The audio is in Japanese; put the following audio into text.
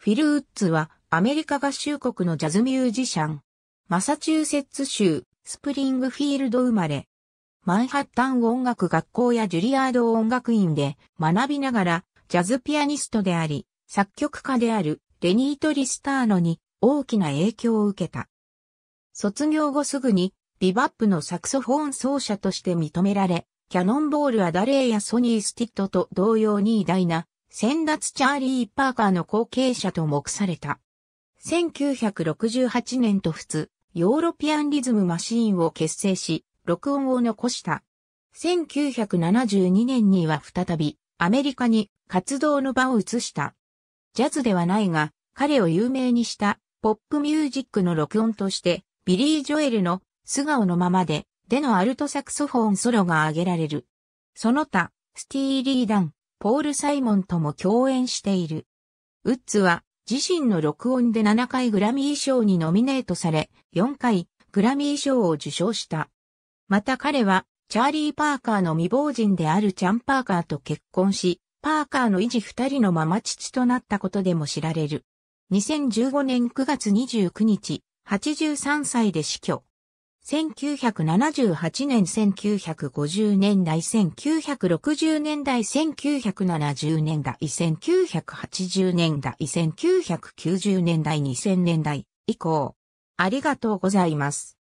フィル・ウッズはアメリカ合衆国のジャズミュージシャン。マサチューセッツ州スプリングフィールド生まれ。マンハッタン音楽学校やジュリアード音楽院で学びながらジャズピアニストであり作曲家であるレニート・リスターノに大きな影響を受けた。卒業後すぐにビバップのサクソフォン奏者として認められ、キャノンボール・アダレーやソニー・スティットと同様に偉大な先達チャーリー・パーカーの後継者と目された。1968年と普通、ヨーロピアンリズムマシーンを結成し、録音を残した。1972年には再び、アメリカに活動の場を移した。ジャズではないが、彼を有名にしたポップミュージックの録音として、ビリー・ジョエルの素顔のままで、でのアルトサクソフォンソロが挙げられる。その他、スティーリー・ダン、ポール・サイモンとも共演している。ウッズは自身の録音で7回グラミー賞にノミネートされ、4回グラミー賞を受賞した。また彼はチャーリー・パーカーの未亡人であるチャン・パーカーと結婚し、パーカーの維持二人のまま父となったことでも知られる。2015年9月29日、83歳で死去。1978年1950年代1960年代1970年代1980年代1990年代2000年代以降。ありがとうございます。